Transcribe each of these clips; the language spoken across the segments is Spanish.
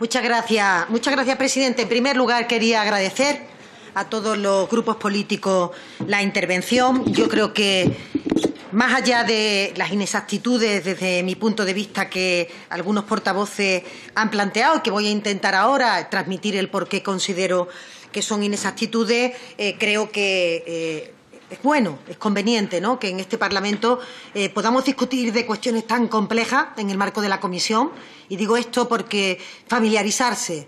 Muchas gracias, muchas gracias, presidente. En primer lugar, quería agradecer a todos los grupos políticos la intervención. Yo creo que, más allá de las inexactitudes desde mi punto de vista que algunos portavoces han planteado que voy a intentar ahora transmitir el por qué considero que son inexactitudes, eh, creo que. Eh, es bueno, es conveniente, ¿no? Que en este Parlamento eh, podamos discutir de cuestiones tan complejas en el marco de la Comisión. Y digo esto porque familiarizarse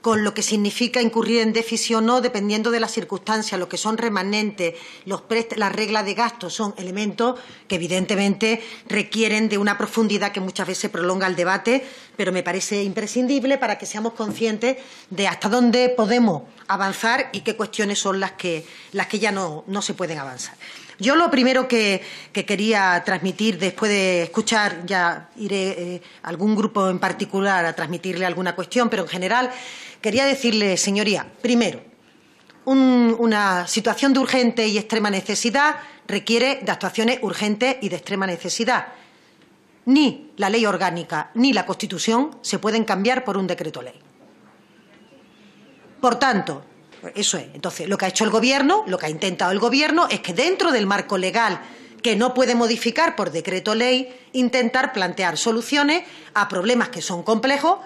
con lo que significa incurrir en déficit o no, dependiendo de las circunstancias, lo que son remanentes, las reglas de gasto, son elementos que evidentemente requieren de una profundidad que muchas veces prolonga el debate, pero me parece imprescindible para que seamos conscientes de hasta dónde podemos avanzar y qué cuestiones son las que, ya no se pueden avanzar. Yo lo primero que, quería transmitir después de escuchar, ya iré a eh, algún grupo en particular a transmitirle alguna cuestión, pero en general quería decirle, señoría, primero, una situación de urgente y extrema necesidad requiere de actuaciones urgentes y de extrema necesidad. Ni la ley orgánica ni la Constitución se pueden cambiar por un decreto ley. Por tanto, eso es. Entonces, lo que ha hecho el gobierno, lo que ha intentado el gobierno es que dentro del marco legal que no puede modificar por decreto ley, intentar plantear soluciones a problemas que son complejos,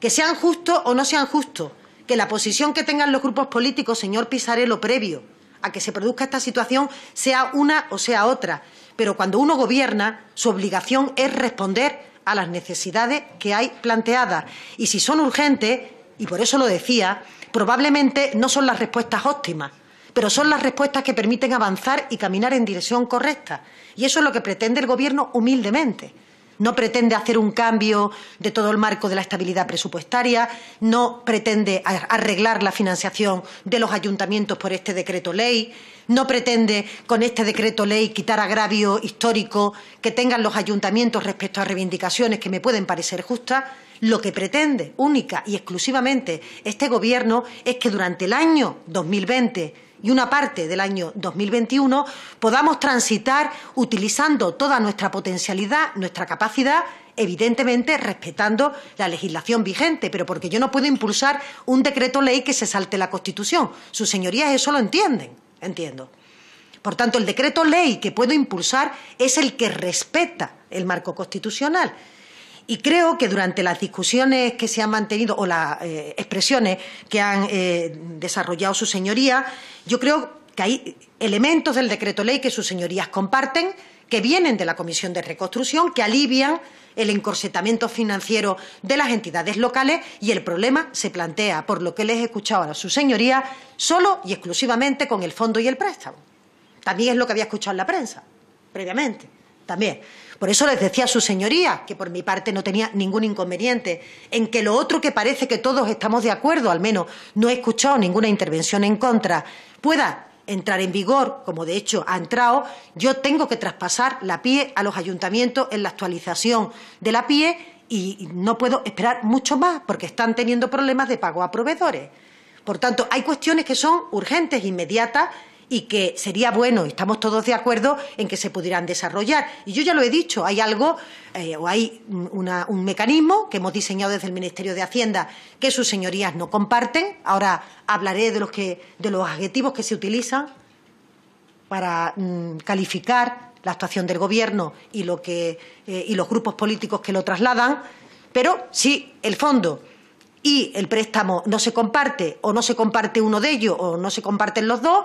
que sean justos o no sean justos, que la posición que tengan los grupos políticos, señor lo previo a que se produzca esta situación, sea una o sea otra. Pero cuando uno gobierna, su obligación es responder a las necesidades que hay planteadas. Y si son urgentes, y por eso lo decía, probablemente no son las respuestas óptimas, pero son las respuestas que permiten avanzar y caminar en dirección correcta. Y eso es lo que pretende el Gobierno humildemente. No pretende hacer un cambio de todo el marco de la estabilidad presupuestaria, no pretende arreglar la financiación de los ayuntamientos por este decreto ley, no pretende con este decreto ley quitar agravio histórico que tengan los ayuntamientos respecto a reivindicaciones que me pueden parecer justas. Lo que pretende única y exclusivamente este Gobierno es que durante el año 2020 y una parte del año 2021 podamos transitar utilizando toda nuestra potencialidad, nuestra capacidad evidentemente respetando la legislación vigente, pero porque yo no puedo impulsar un decreto ley que se salte la Constitución. Sus señorías eso lo entienden, entiendo. Por tanto, el decreto ley que puedo impulsar es el que respeta el marco constitucional. Y creo que durante las discusiones que se han mantenido o las eh, expresiones que han eh, desarrollado su señoría, yo creo que hay elementos del decreto ley que sus señorías comparten, que vienen de la Comisión de Reconstrucción, que alivian el encorsetamiento financiero de las entidades locales y el problema se plantea, por lo que les he escuchado a su señoría, solo y exclusivamente con el fondo y el préstamo. También es lo que había escuchado en la prensa previamente también. Por eso les decía a su señoría que por mi parte no tenía ningún inconveniente en que lo otro que parece que todos estamos de acuerdo, al menos no he escuchado ninguna intervención en contra, pueda entrar en vigor, como de hecho ha entrado, yo tengo que traspasar la PIE a los ayuntamientos en la actualización de la PIE y no puedo esperar mucho más porque están teniendo problemas de pago a proveedores. Por tanto, hay cuestiones que son urgentes, e inmediatas y que sería bueno, estamos todos de acuerdo, en que se pudieran desarrollar. Y yo ya lo he dicho, hay algo, eh, o hay un mecanismo que hemos diseñado desde el Ministerio de Hacienda que sus señorías no comparten. Ahora hablaré de los, que, de los adjetivos que se utilizan para mm, calificar la actuación del Gobierno y, eh, y los grupos políticos que lo trasladan, pero si el fondo y el préstamo no se comparte o no se comparte uno de ellos o no se comparten los dos,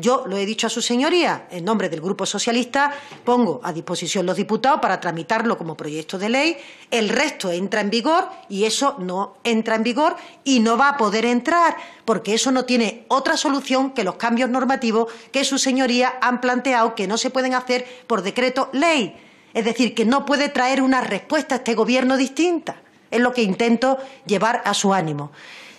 yo lo he dicho a su señoría, en nombre del Grupo Socialista, pongo a disposición los diputados para tramitarlo como proyecto de ley. El resto entra en vigor y eso no entra en vigor y no va a poder entrar, porque eso no tiene otra solución que los cambios normativos que su señoría han planteado que no se pueden hacer por decreto ley. Es decir, que no puede traer una respuesta a este Gobierno distinta. Es lo que intento llevar a su ánimo.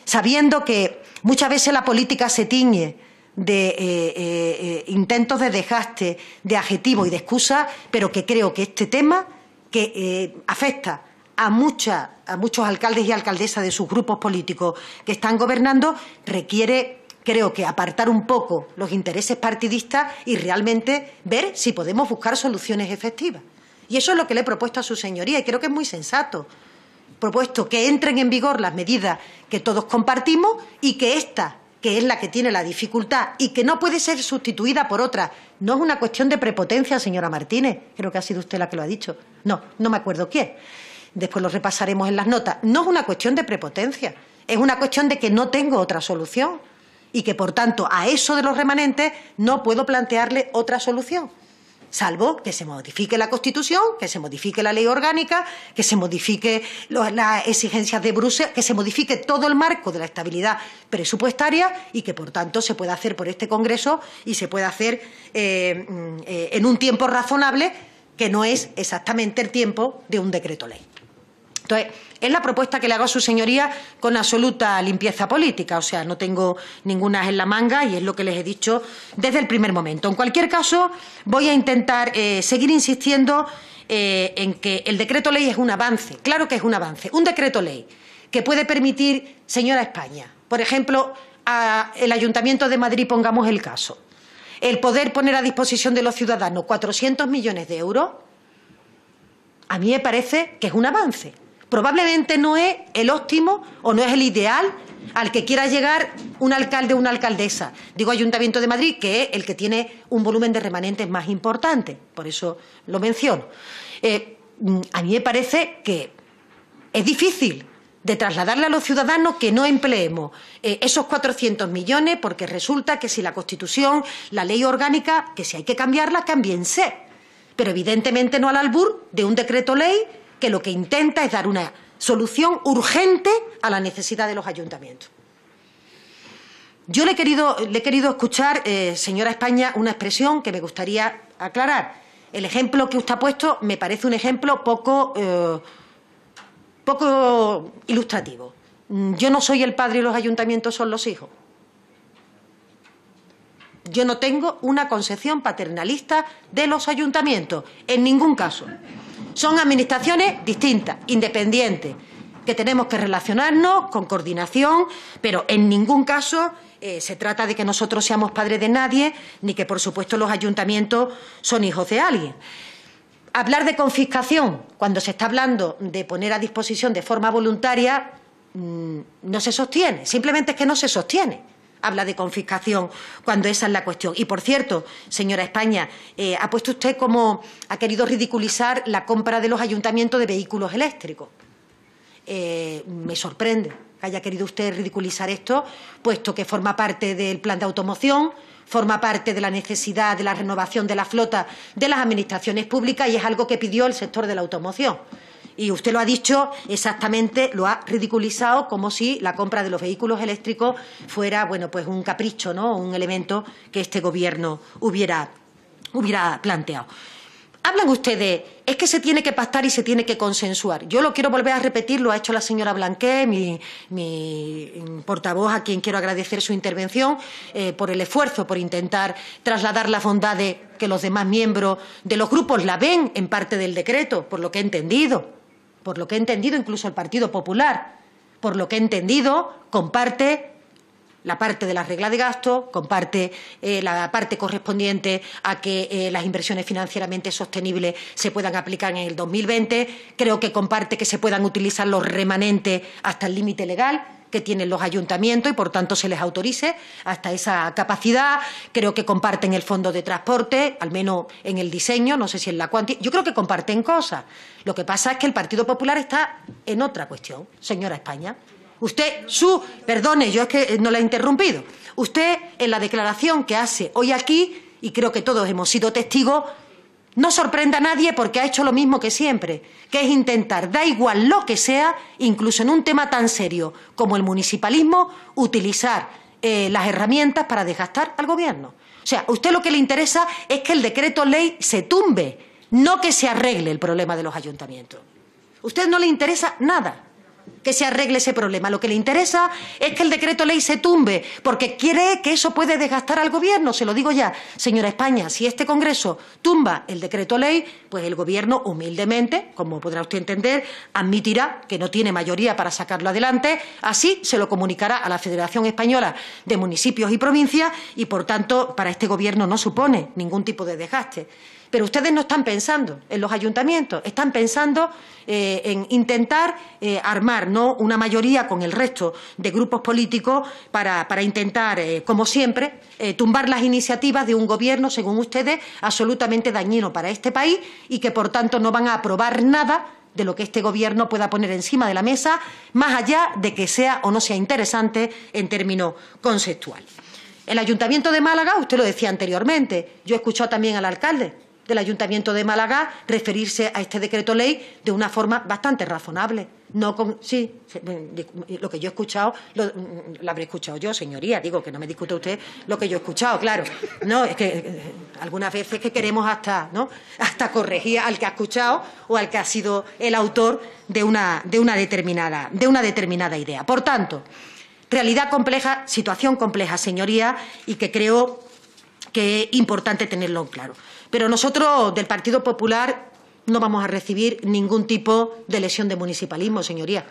Sabiendo que muchas veces la política se tiñe de eh, eh, eh, intentos de dejaste, de adjetivos y de excusas, pero que creo que este tema que afecta a, a muchos alcaldes y alcaldesas de sus grupos políticos que están gobernando requiere, creo que, apartar un poco los intereses partidistas y realmente ver si podemos buscar soluciones efectivas. Y eso es lo que le he propuesto a su señoría y creo que es muy sensato. Propuesto que entren en vigor las medidas que todos compartimos y que esta que es la que tiene la dificultad y que no puede ser sustituida por otra. No es una cuestión de prepotencia, señora Martínez. Creo que ha sido usted la que lo ha dicho. No, no me acuerdo quién. Después lo repasaremos en las notas. No es una cuestión de prepotencia. Es una cuestión de que no tengo otra solución y que, por tanto, a eso de los remanentes no puedo plantearle otra solución salvo que se modifique la Constitución, que se modifique la ley orgánica, que se modifique las exigencias de Bruselas, que se modifique todo el marco de la estabilidad presupuestaria y que, por tanto, se pueda hacer por este Congreso y se pueda hacer eh, mm, eh, en un tiempo razonable que no es exactamente el tiempo de un decreto ley. Entonces, es la propuesta que le hago a su señoría con absoluta limpieza política. O sea, no tengo ninguna en la manga y es lo que les he dicho desde el primer momento. En cualquier caso, voy a intentar eh, seguir insistiendo eh, en que el decreto ley es un avance. Claro que es un avance. Un decreto ley que puede permitir, señora España, por ejemplo, al Ayuntamiento de Madrid, pongamos el caso, el poder poner a disposición de los ciudadanos 400 millones de euros, a mí me parece que es un avance probablemente no es el óptimo o no es el ideal al que quiera llegar un alcalde o una alcaldesa. Digo Ayuntamiento de Madrid, que es el que tiene un volumen de remanentes más importante, por eso lo menciono. Eh, mm, a mí me parece que es difícil de trasladarle a los ciudadanos que no empleemos eh, esos 400 millones porque resulta que si la Constitución, la ley orgánica, que si hay que cambiarla, cámbiense. Pero evidentemente no al albur de un decreto ley que lo que intenta es dar una solución urgente a la necesidad de los ayuntamientos. Yo le he querido, he querido escuchar, eh, señora España, una expresión que me gustaría aclarar. El ejemplo que usted ha puesto me parece un ejemplo poco, eh, poco ilustrativo. Yo no soy el padre y los ayuntamientos son los hijos. Yo no tengo una concepción paternalista de los ayuntamientos, en ningún caso. Son administraciones distintas, independientes, que tenemos que relacionarnos con coordinación, pero en ningún caso eh, se trata de que nosotros seamos padres de nadie, ni que, por supuesto, los ayuntamientos son hijos de alguien. Hablar de confiscación cuando se está hablando de poner a disposición de forma voluntaria mm, no se sostiene, simplemente es que no se sostiene habla de confiscación cuando esa es la cuestión. Y por cierto, señora España, eh, ha puesto usted como ha querido ridiculizar la compra de los ayuntamientos de vehículos eléctricos. Eh, me sorprende que haya querido usted ridiculizar esto, puesto que forma parte del plan de automoción, forma parte de la necesidad de la renovación de la flota de las administraciones públicas y es algo que pidió el sector de la automoción. Y usted lo ha dicho exactamente, lo ha ridiculizado como si la compra de los vehículos eléctricos fuera, bueno, pues un capricho, ¿no? Un elemento que este Gobierno hubiera, planteado. Hablan ustedes, es que se tiene que pactar y se tiene que consensuar. Yo lo quiero volver a repetir, lo ha hecho la señora Blanquet, mi, portavoz, a quien quiero agradecer su intervención, eh, por el esfuerzo, por intentar trasladar las bondades que los demás miembros de los grupos la ven en parte del decreto, por lo que he entendido por lo que he entendido incluso el Partido Popular, por lo que he entendido, comparte la parte de la regla de gasto, comparte eh, la parte correspondiente a que eh, las inversiones financieramente sostenibles se puedan aplicar en el 2020, creo que comparte que se puedan utilizar los remanentes hasta el límite legal que tienen los ayuntamientos y, por tanto, se les autorice hasta esa capacidad. Creo que comparten el fondo de transporte, al menos en el diseño, no sé si en la cuantía. Yo creo que comparten cosas. Lo que pasa es que el Partido Popular está en otra cuestión, señora España. Usted, su, perdone, yo es que eh, no la he interrumpido. Usted, en la declaración que hace hoy aquí, y creo que todos hemos sido testigos, no sorprenda a nadie porque ha hecho lo mismo que siempre, que es intentar, da igual lo que sea, incluso en un tema tan serio como el municipalismo, utilizar eh, las herramientas para desgastar al gobierno. O sea, a usted lo que le interesa es que el decreto ley se tumbe, no que se arregle el problema de los ayuntamientos. A usted no le interesa nada que se arregle ese problema. Lo que le interesa es que el decreto ley se tumbe, porque quiere que eso puede desgastar al Gobierno. Se lo digo ya, señora España, si este Congreso tumba el decreto ley, pues el Gobierno, humildemente, como podrá usted entender, admitirá que no tiene mayoría para sacarlo adelante. Así se lo comunicará a la Federación Española de Municipios y Provincias y, por tanto, para este Gobierno no supone ningún tipo de desgaste. Pero ustedes no están pensando en los ayuntamientos, están pensando eh, en intentar eh, armar no una mayoría con el resto de grupos políticos para, intentar, eh, como siempre, tumbar las iniciativas de un gobierno, según ustedes, absolutamente dañino para este país y que, por tanto, no van a aprobar nada de lo que este Gobierno pueda poner encima de la mesa, más allá de que sea o no sea interesante en términos conceptuales. El Ayuntamiento de Málaga, usted lo decía anteriormente, yo he escuchado también al alcalde, del Ayuntamiento de Málaga referirse a este decreto ley de una forma bastante razonable. No con, sí, lo que yo he escuchado, lo, mm, habré escuchado yo, señoría, digo que no me discute usted lo que yo he escuchado, claro. No, es que eh, algunas veces que queremos hasta, corregir al que ha escuchado o al que ha sido el autor de una, de una, determinada, de una determinada idea. Por tanto, realidad compleja, situación compleja, señoría, y que creo que es importante tenerlo en claro. Pero nosotros del Partido Popular no vamos a recibir ningún tipo de lesión de municipalismo, señoría.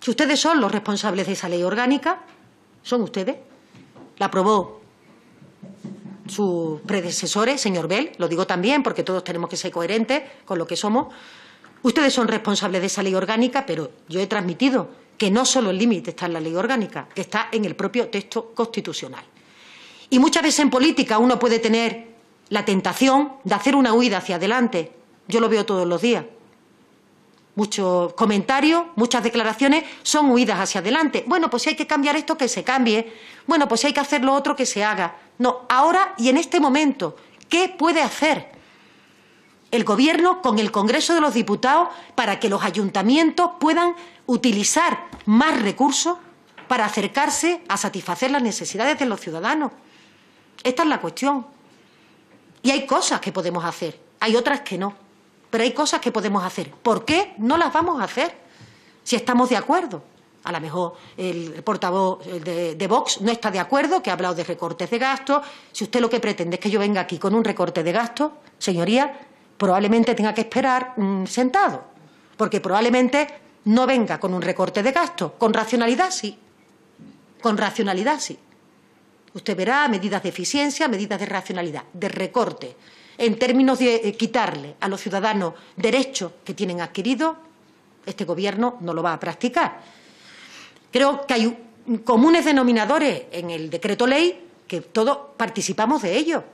Si ustedes son los responsables de esa ley orgánica, son ustedes. La aprobó sus predecesores, señor Bell, lo digo también porque todos tenemos que ser coherentes con lo que somos. Ustedes son responsables de esa ley orgánica, pero yo he transmitido que no solo el límite está en la ley orgánica, que está en el propio texto constitucional. Y muchas veces en política uno puede tener la tentación de hacer una huida hacia adelante. Yo lo veo todos los días. Muchos comentarios, muchas declaraciones son huidas hacia adelante. Bueno, pues si hay que cambiar esto, que se cambie. Bueno, pues si hay que hacer lo otro, que se haga. No, ahora y en este momento, ¿qué puede hacer el Gobierno con el Congreso de los Diputados para que los ayuntamientos puedan utilizar más recursos para acercarse a satisfacer las necesidades de los ciudadanos? Esta es la cuestión. Y hay cosas que podemos hacer, hay otras que no, pero hay cosas que podemos hacer. ¿Por qué no las vamos a hacer si estamos de acuerdo? A lo mejor el portavoz de, Vox no está de acuerdo, que ha hablado de recortes de gastos. Si usted lo que pretende es que yo venga aquí con un recorte de gastos, señoría, probablemente tenga que esperar mm, sentado, porque probablemente no venga con un recorte de gastos. Con racionalidad sí, con racionalidad sí. Usted verá medidas de eficiencia, medidas de racionalidad, de recorte, en términos de eh, quitarle a los ciudadanos derechos que tienen adquiridos, este Gobierno no lo va a practicar. Creo que hay comunes denominadores en el decreto ley que todos participamos de ello.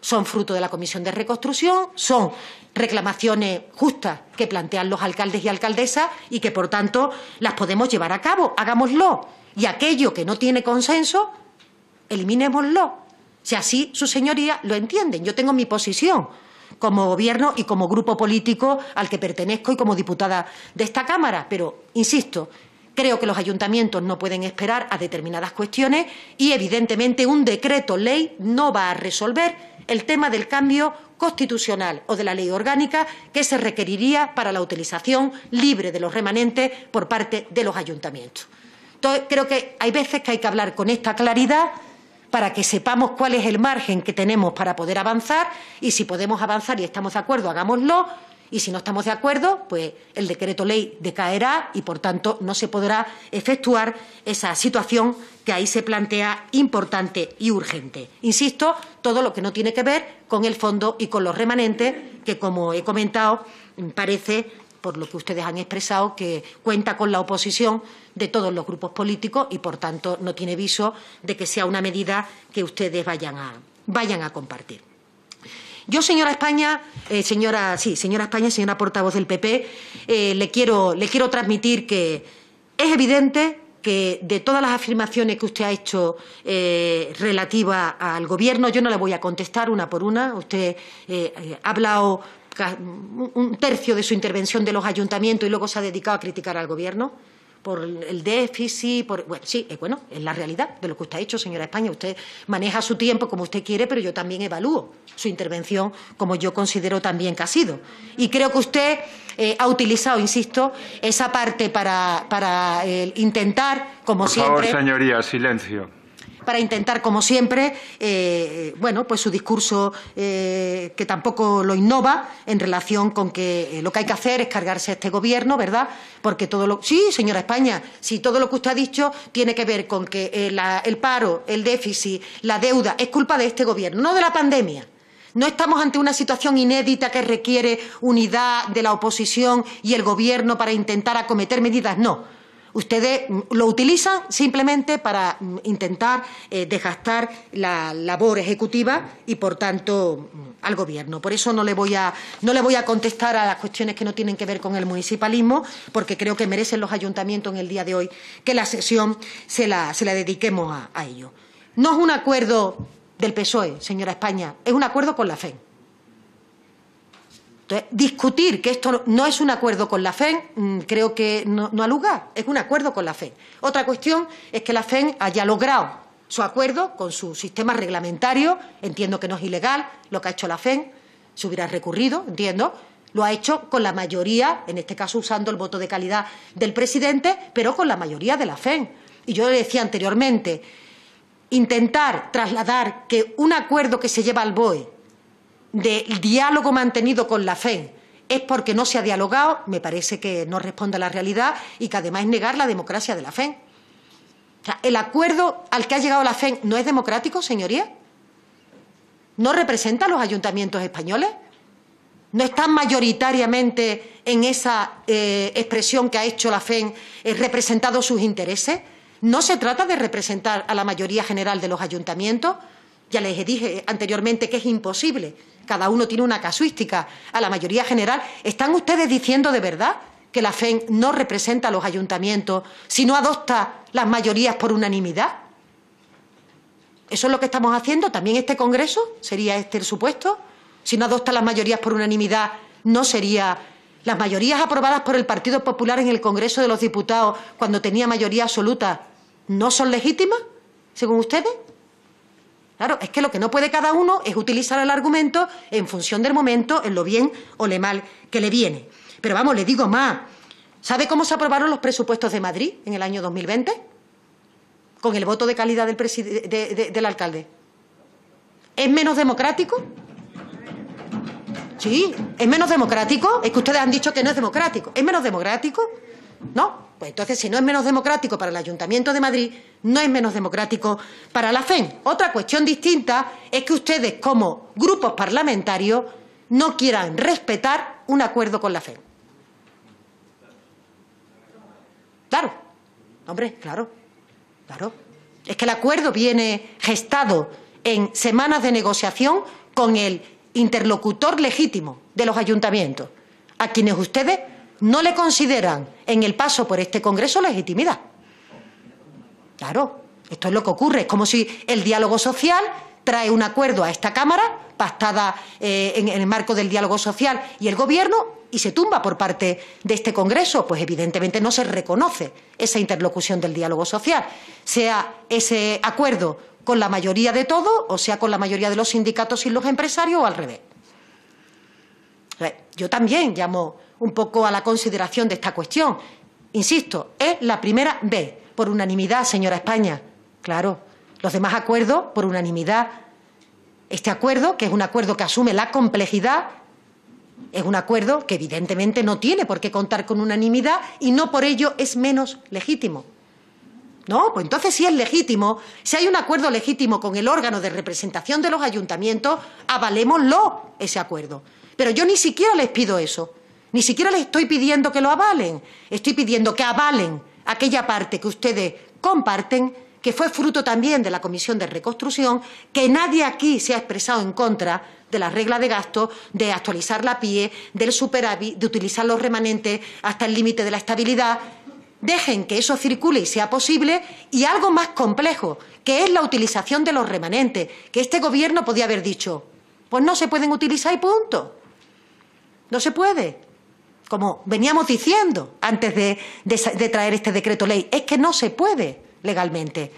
Son fruto de la Comisión de Reconstrucción, son reclamaciones justas que plantean los alcaldes y alcaldesas y que, por tanto, las podemos llevar a cabo. Hagámoslo. Y aquello que no tiene consenso, eliminémoslo. Si así su señoría lo entienden. Yo tengo mi posición como gobierno y como grupo político al que pertenezco y como diputada de esta Cámara. Pero, insisto, creo que los ayuntamientos no pueden esperar a determinadas cuestiones y, evidentemente, un decreto ley no va a resolver el tema del cambio constitucional o de la ley orgánica que se requeriría para la utilización libre de los remanentes por parte de los ayuntamientos. Entonces, creo que hay veces que hay que hablar con esta claridad para que sepamos cuál es el margen que tenemos para poder avanzar y si podemos avanzar y estamos de acuerdo, hagámoslo. Y si no estamos de acuerdo, pues el decreto ley decaerá y, por tanto, no se podrá efectuar esa situación que ahí se plantea importante y urgente. Insisto, todo lo que no tiene que ver con el fondo y con los remanentes, que, como he comentado, parece por lo que ustedes han expresado, que cuenta con la oposición de todos los grupos políticos y, por tanto, no tiene viso de que sea una medida que ustedes vayan a, compartir. Yo, señora España, eh, señora, sí, señora España, señora portavoz del PP, eh, le, quiero, transmitir que es evidente que de todas las afirmaciones que usted ha hecho eh, relativa al Gobierno, yo no le voy a contestar una por una. Usted eh, ha hablado un tercio de su intervención de los ayuntamientos y luego se ha dedicado a criticar al Gobierno por el déficit, bueno, sí, es eh, bueno, es la realidad de lo que usted ha hecho, señora España. Usted maneja su tiempo como usted quiere, pero yo también evalúo su intervención como yo considero también que ha sido. Y creo que usted eh, ha utilizado, insisto, esa parte para, eh, intentar, como siempre. Por favor, señoría, silencio para intentar, como siempre, eh, bueno, pues su discurso eh, que tampoco lo innova en relación con que eh, lo que hay que hacer es cargarse a este gobierno, ¿verdad? Porque todo lo. Sí, señora España, si todo lo que usted ha dicho tiene que ver con que el paro, el déficit, la deuda, es culpa de este gobierno, no de la pandemia. No estamos ante una situación inédita que requiere unidad de la oposición y el gobierno para intentar acometer medidas, no Ustedes mm, lo utilizan simplemente para mm, intentar eh, desgastar la labor ejecutiva y, por tanto, mm, al Gobierno. Por eso no le, voy a, contestar a las cuestiones que no tienen que ver con el municipalismo, porque creo que merecen los ayuntamientos en el día de hoy que la sesión se la, dediquemos a, ello. No es un acuerdo del PSOE, señora España, es un acuerdo con la fe. Entonces, discutir que esto no es un acuerdo con la FEN mm, creo que no, ha lugar, es un acuerdo con la FEN. Otra cuestión es que la FEN haya logrado su acuerdo con su sistema reglamentario, entiendo que no es ilegal lo que ha hecho la FEN, se hubiera recurrido, entiendo, lo ha hecho con la mayoría, en este caso usando el voto de calidad del presidente, pero con la mayoría de la FEN. Y yo le decía anteriormente, intentar trasladar que un acuerdo que se lleva al BOE del diálogo mantenido con la FEN es porque no se ha dialogado, me parece que no responde a la realidad y que además es negar la democracia de la FEN. ¿El acuerdo al que ha llegado la FEN no es democrático, señoría? ¿No representa a los ayuntamientos españoles? ¿No están mayoritariamente en esa eh, expresión que ha hecho la FEN eh, representado sus intereses? ¿No se trata de representar a la mayoría general de los ayuntamientos? Ya les dije anteriormente que es imposible cada uno tiene una casuística. A la mayoría general, ¿están ustedes diciendo de verdad que la FEM no representa a los ayuntamientos si no adopta las mayorías por unanimidad? ¿Eso es lo que estamos haciendo? ¿También este Congreso? ¿Sería este el supuesto? Si no adopta las mayorías por unanimidad, ¿no sería las mayorías aprobadas por el Partido Popular en el Congreso de los Diputados cuando tenía mayoría absoluta no son legítimas, según ustedes? Claro, es que lo que no puede cada uno es utilizar el argumento en función del momento, en lo bien o le mal que le viene. Pero vamos, le digo más. ¿Sabe cómo se aprobaron los presupuestos de Madrid en el año 2020? Con el voto de calidad del, del alcalde. ¿Es menos democrático? Sí, ¿es menos democrático? Es que ustedes han dicho que no es democrático. ¿Es menos democrático? No, pues entonces, si no es menos democrático para el Ayuntamiento de Madrid, no es menos democrático para la FEM. Otra cuestión distinta es que ustedes, como grupos parlamentarios, no quieran respetar un acuerdo con la FEM. Claro, hombre, claro, claro. Es que el acuerdo viene gestado en semanas de negociación con el interlocutor legítimo de los ayuntamientos, a quienes ustedes no le consideran en el paso por este Congreso legitimidad. Claro, esto es lo que ocurre. Es como si el diálogo social trae un acuerdo a esta Cámara, pastada eh, en, el marco del diálogo social y el Gobierno, y se tumba por parte de este Congreso, pues evidentemente no se reconoce esa interlocución del diálogo social, sea ese acuerdo con la mayoría de todo o sea con la mayoría de los sindicatos y los empresarios o al revés. Yo también llamo un poco a la consideración de esta cuestión. Insisto, es la primera vez, por unanimidad, señora España. Claro, los demás acuerdos, por unanimidad. Este acuerdo, que es un acuerdo que asume la complejidad, es un acuerdo que evidentemente no tiene por qué contar con unanimidad y no por ello es menos legítimo. No, pues entonces si es legítimo, si hay un acuerdo legítimo con el órgano de representación de los ayuntamientos, avalémoslo ese acuerdo. Pero yo ni siquiera les pido eso. Ni siquiera les estoy pidiendo que lo avalen. Estoy pidiendo que avalen aquella parte que ustedes comparten, que fue fruto también de la Comisión de Reconstrucción, que nadie aquí se ha expresado en contra de la regla de gasto, de actualizar la PIE, del superávit, de utilizar los remanentes hasta el límite de la estabilidad. Dejen que eso circule y sea posible y algo más complejo, que es la utilización de los remanentes, que este Gobierno podía haber dicho, pues no se pueden utilizar y punto. No se puede como veníamos diciendo antes de, traer este decreto ley, es que no se puede legalmente.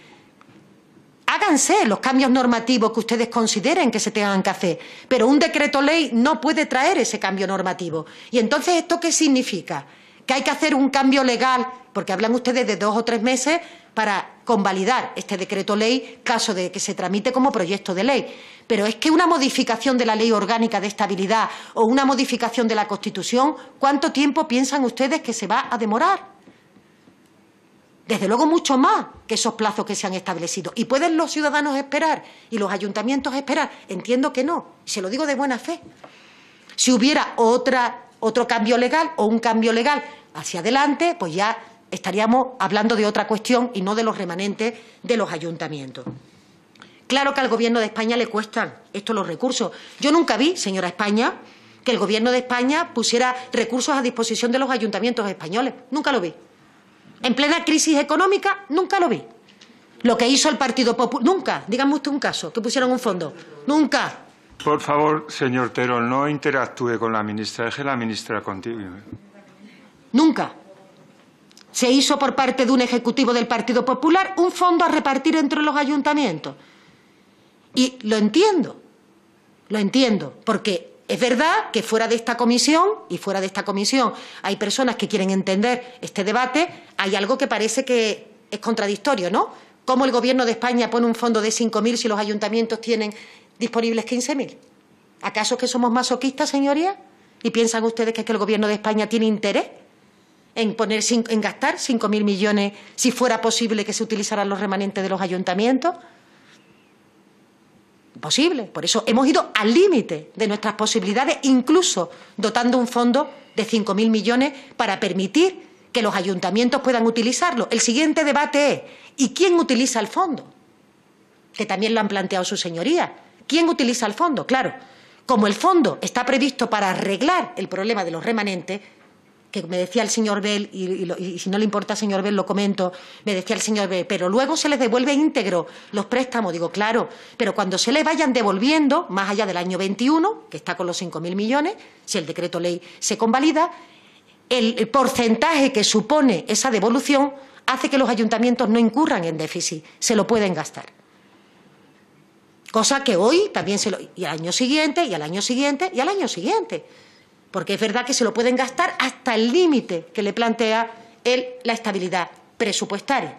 Háganse los cambios normativos que ustedes consideren que se tengan que hacer, pero un decreto ley no puede traer ese cambio normativo. ¿Y entonces esto qué significa? Que hay que hacer un cambio legal, porque hablan ustedes de dos o tres meses para convalidar este decreto ley, caso de que se tramite como proyecto de ley. Pero es que una modificación de la Ley Orgánica de Estabilidad o una modificación de la Constitución, ¿cuánto tiempo piensan ustedes que se va a demorar? Desde luego mucho más que esos plazos que se han establecido. ¿Y pueden los ciudadanos esperar y los ayuntamientos esperar? Entiendo que no, se lo digo de buena fe. Si hubiera otro cambio legal o un cambio legal hacia adelante, pues ya estaríamos hablando de otra cuestión y no de los remanentes de los ayuntamientos. Claro que al gobierno de España le cuestan estos los recursos. Yo nunca vi, señora España, que el gobierno de España pusiera recursos a disposición de los ayuntamientos españoles. Nunca lo vi. En plena crisis económica, nunca lo vi. Lo que hizo el Partido Popular, nunca, dígame usted un caso, que pusieron un fondo. Nunca. Por favor, señor Terol, no interactúe con la ministra, deje la ministra contigo. Nunca. Se hizo por parte de un ejecutivo del Partido Popular un fondo a repartir entre los ayuntamientos. Y lo entiendo, lo entiendo, porque es verdad que fuera de esta comisión y fuera de esta comisión hay personas que quieren entender este debate, hay algo que parece que es contradictorio, ¿no? ¿Cómo el Gobierno de España pone un fondo de mil si los ayuntamientos tienen disponibles mil? ¿Acaso que somos masoquistas, señorías? ¿Y piensan ustedes que, es que el Gobierno de España tiene interés en, poner, en gastar 5.000 millones si fuera posible que se utilizaran los remanentes de los ayuntamientos? Por eso hemos ido al límite de nuestras posibilidades, incluso dotando un fondo de 5.000 millones para permitir que los ayuntamientos puedan utilizarlo. El siguiente debate es, ¿y quién utiliza el fondo? Que también lo han planteado su señoría. ¿Quién utiliza el fondo? Claro, como el fondo está previsto para arreglar el problema de los remanentes, que me decía el señor Bell, y, si no le importa, señor Bell, lo comento, me decía el señor Bell, pero luego se les devuelve íntegro los préstamos. Digo, claro, pero cuando se les vayan devolviendo, más allá del año 21, que está con los 5.000 millones, si el decreto ley se convalida, el porcentaje que supone esa devolución hace que los ayuntamientos no incurran en déficit, se lo pueden gastar. Cosa que hoy también se lo. y al año siguiente, y al año siguiente, y al año siguiente porque es verdad que se lo pueden gastar hasta el límite que le plantea el, la estabilidad presupuestaria.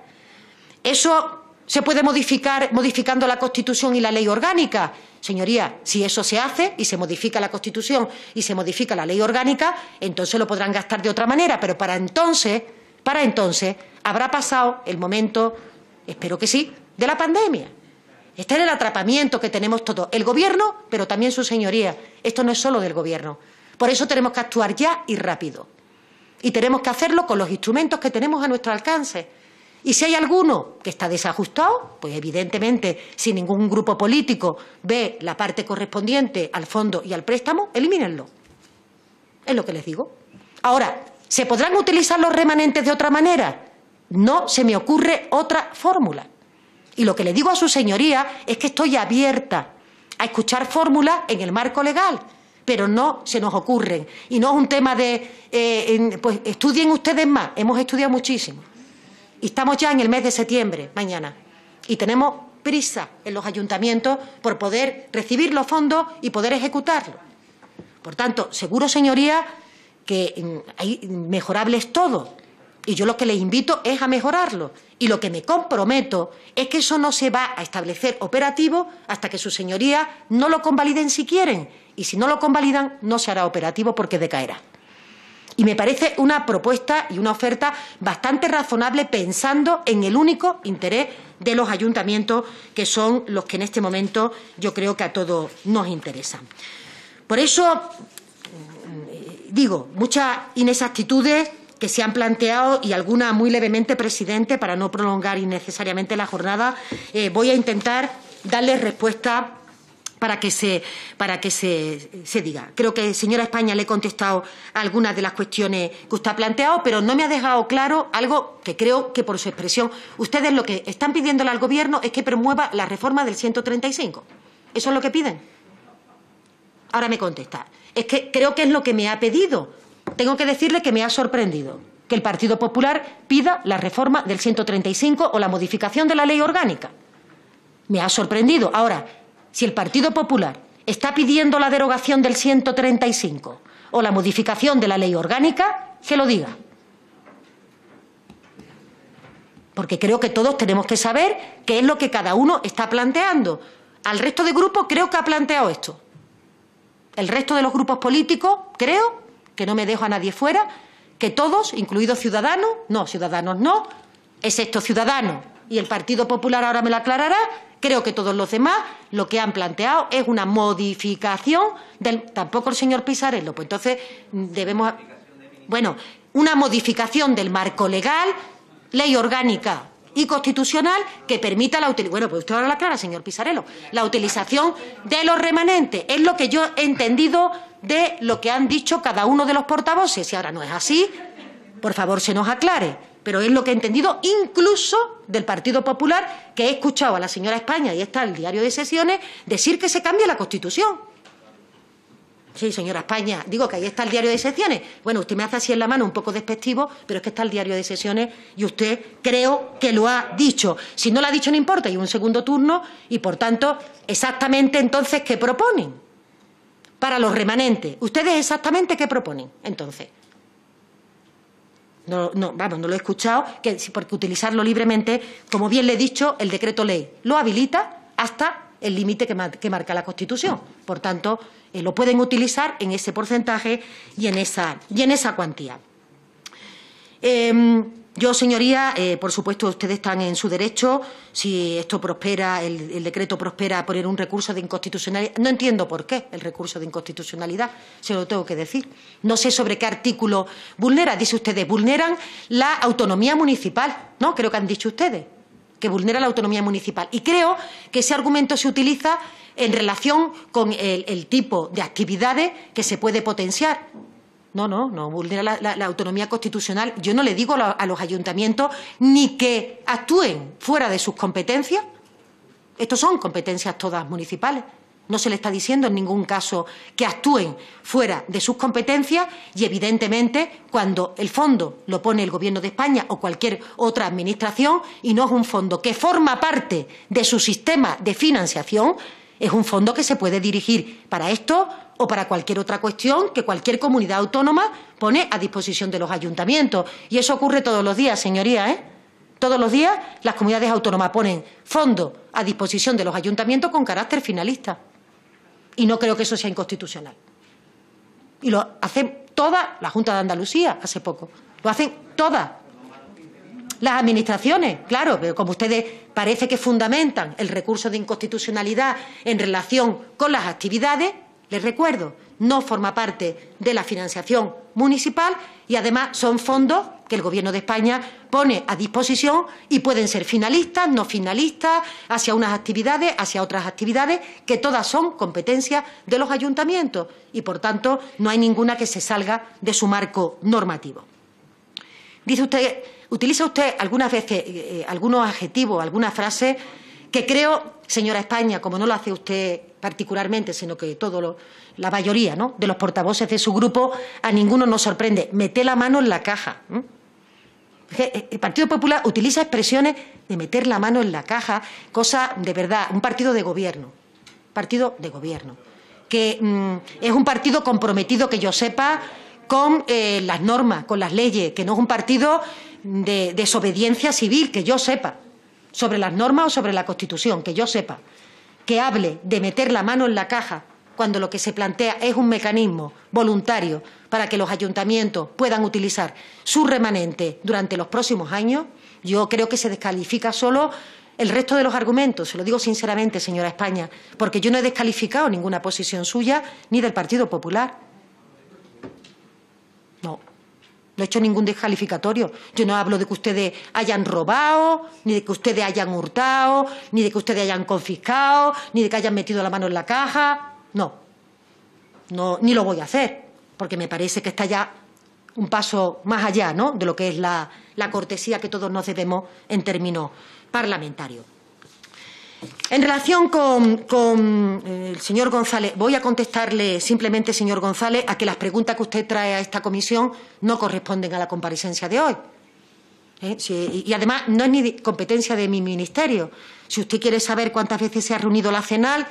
Eso se puede modificar modificando la Constitución y la ley orgánica. Señoría, si eso se hace y se modifica la Constitución y se modifica la ley orgánica, entonces lo podrán gastar de otra manera, pero para entonces, para entonces habrá pasado el momento, espero que sí, de la pandemia. Este es el atrapamiento que tenemos todos, el Gobierno, pero también su señoría. Esto no es solo del Gobierno. Por eso tenemos que actuar ya y rápido. Y tenemos que hacerlo con los instrumentos que tenemos a nuestro alcance. Y si hay alguno que está desajustado, pues evidentemente, si ningún grupo político ve la parte correspondiente al fondo y al préstamo, elimínenlo. Es lo que les digo. Ahora, ¿se podrán utilizar los remanentes de otra manera? No se me ocurre otra fórmula. Y lo que le digo a su señoría es que estoy abierta a escuchar fórmulas en el marco legal pero no se nos ocurren. Y no es un tema de, eh, pues estudien ustedes más, hemos estudiado muchísimo. Y estamos ya en el mes de septiembre, mañana, y tenemos prisa en los ayuntamientos por poder recibir los fondos y poder ejecutarlos. Por tanto, seguro, señoría, que mm, hay mejorables todo. Y yo lo que les invito es a mejorarlo. Y lo que me comprometo es que eso no se va a establecer operativo hasta que sus señorías no lo convaliden si quieren y si no lo convalidan no se hará operativo porque decaerá. Y me parece una propuesta y una oferta bastante razonable pensando en el único interés de los ayuntamientos, que son los que en este momento yo creo que a todos nos interesan. Por eso, mm, eh, digo, muchas inexactitudes que se han planteado y alguna muy levemente, presidente, para no prolongar innecesariamente la jornada, eh, voy a intentar darles respuesta para que se, para que se, diga. Creo que, señora España, le he contestado algunas de las cuestiones que usted ha planteado, pero no me ha dejado claro algo que creo que, por su expresión, ustedes lo que están pidiéndole al Gobierno es que promueva la reforma del 135. ¿Eso es lo que piden? Ahora me contesta. Es que creo que es lo que me ha pedido. Tengo que decirle que me ha sorprendido que el Partido Popular pida la reforma del 135 o la modificación de la ley orgánica. Me ha sorprendido. Ahora, si el Partido Popular está pidiendo la derogación del 135 o la modificación de la ley orgánica, que lo diga. Porque creo que todos tenemos que saber qué es lo que cada uno está planteando. Al resto de grupos creo que ha planteado esto. El resto de los grupos políticos creo, que no me dejo a nadie fuera, que todos, incluidos Ciudadanos, no, Ciudadanos no, excepto Ciudadanos y el Partido Popular ahora me lo aclarará, Creo que todos los demás lo que han planteado es una modificación del. Tampoco el señor Pisarello, pues entonces mm, debemos. Bueno, una modificación del marco legal, ley orgánica y constitucional que permita la Bueno, pues ahora señor La utilización de los remanentes. Es lo que yo he entendido de lo que han dicho cada uno de los portavoces. Si ahora no es así, por favor, se nos aclare pero es lo que he entendido incluso del Partido Popular, que he escuchado a la señora España, y está el diario de sesiones, decir que se cambia la Constitución. Sí, señora España, digo que ahí está el diario de sesiones. Bueno, usted me hace así en la mano un poco despectivo, pero es que está el diario de sesiones y usted creo que lo ha dicho. Si no lo ha dicho, no importa, hay un segundo turno y, por tanto, exactamente entonces, ¿qué proponen? Para los remanentes, ¿ustedes exactamente qué proponen entonces? No, lo he escuchado, porque utilizarlo libremente, como bien le he dicho, el decreto ley lo habilita hasta el límite que, marca la Constitución. Por tanto, eh, lo pueden utilizar en ese porcentaje y en esa, y en esa cuantía. Em, yo, señoría, eh, por supuesto, ustedes están en su derecho. Si esto prospera, el, decreto prospera poner un recurso de inconstitucionalidad. No entiendo por qué el recurso de inconstitucionalidad, se lo tengo que decir. No sé sobre qué artículo vulnera, dice ustedes, vulneran la autonomía municipal, ¿no? Creo que han dicho ustedes, que vulnera la autonomía municipal. Y creo que ese argumento se utiliza en relación con el, el tipo de actividades que se puede potenciar. No, no, no vulnera la, autonomía constitucional. Yo no le digo a los, a los ayuntamientos ni que actúen fuera de sus competencias. Estos son competencias todas municipales. No se le está diciendo en ningún caso que actúen fuera de sus competencias y, evidentemente, cuando el fondo lo pone el Gobierno de España o cualquier otra Administración y no es un fondo que forma parte de su sistema de financiación, es un fondo que se puede dirigir para esto o para cualquier otra cuestión que cualquier comunidad autónoma pone a disposición de los ayuntamientos. Y eso ocurre todos los días, señorías. ¿eh? Todos los días las comunidades autónomas ponen fondos a disposición de los ayuntamientos con carácter finalista. Y no creo que eso sea inconstitucional. Y lo hacen todas, la Junta de Andalucía hace poco, lo hacen todas. Las administraciones, claro, pero como ustedes parece que fundamentan el recurso de inconstitucionalidad en relación con las actividades, les recuerdo, no forma parte de la financiación municipal y además son fondos que el Gobierno de España pone a disposición y pueden ser finalistas, no finalistas, hacia unas actividades, hacia otras actividades, que todas son competencia de los ayuntamientos y, por tanto, no hay ninguna que se salga de su marco normativo. Dice usted Utiliza usted algunas veces eh, eh, algunos adjetivos, algunas frases que creo, señora España, como no lo hace usted particularmente, sino que todo la mayoría de los portavoces de su grupo, a ninguno nos sorprende. Mete la mano en la caja. Eh, el Partido Popular utiliza expresiones de meter la mano en la caja, cosa de verdad, un partido de gobierno, partido de gobierno, que mm, es un partido comprometido, que yo sepa, con las normas, con las leyes, que no es un partido de desobediencia civil, que yo sepa, sobre las normas o sobre la Constitución, que yo sepa, que hable de meter la mano en la caja cuando lo que se plantea es un mecanismo voluntario para que los ayuntamientos puedan utilizar su remanente durante los próximos años, yo creo que se descalifica solo el resto de los argumentos. Se lo digo sinceramente, señora España, porque yo no he descalificado ninguna posición suya ni del Partido Popular. No. No he hecho ningún descalificatorio. Yo no hablo de que ustedes hayan robado, ni de que ustedes hayan hurtado, ni de que ustedes hayan confiscado, ni de que hayan metido la mano en la caja. No. ni lo voy a hacer, porque me parece que está ya un paso más allá de lo que es la, la cortesía que todos nos debemos en términos parlamentarios. En relación con, eh, el señor González, voy a contestarle simplemente, señor González, a que las preguntas que usted trae a esta comisión no corresponden a la comparecencia de hoy. ¿Eh? y además no es ni competencia de mi ministerio. Si usted quiere saber cuántas veces se ha reunido la CENAL,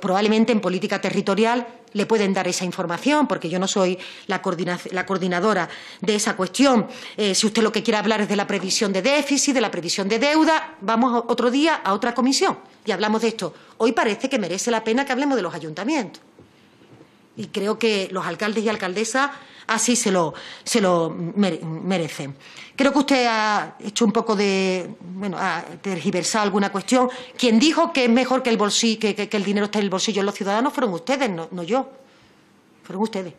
probablemente en política territorial le pueden dar esa información, porque yo no soy la, coordinadora de esa cuestión. Eh, si usted lo que quiere hablar es de la previsión de déficit, de la previsión de deuda, vamos otro día a otra comisión y hablamos de esto. Hoy parece que merece la pena que hablemos de los ayuntamientos y creo que los alcaldes y alcaldesas así se lo, se lo merecen. Creo que usted ha hecho un poco de, bueno, ha tergiversado alguna cuestión. Quien dijo que es mejor que el, bolsillo, que, el dinero esté en el bolsillo de los ciudadanos fueron ustedes, no, yo. Fueron ustedes.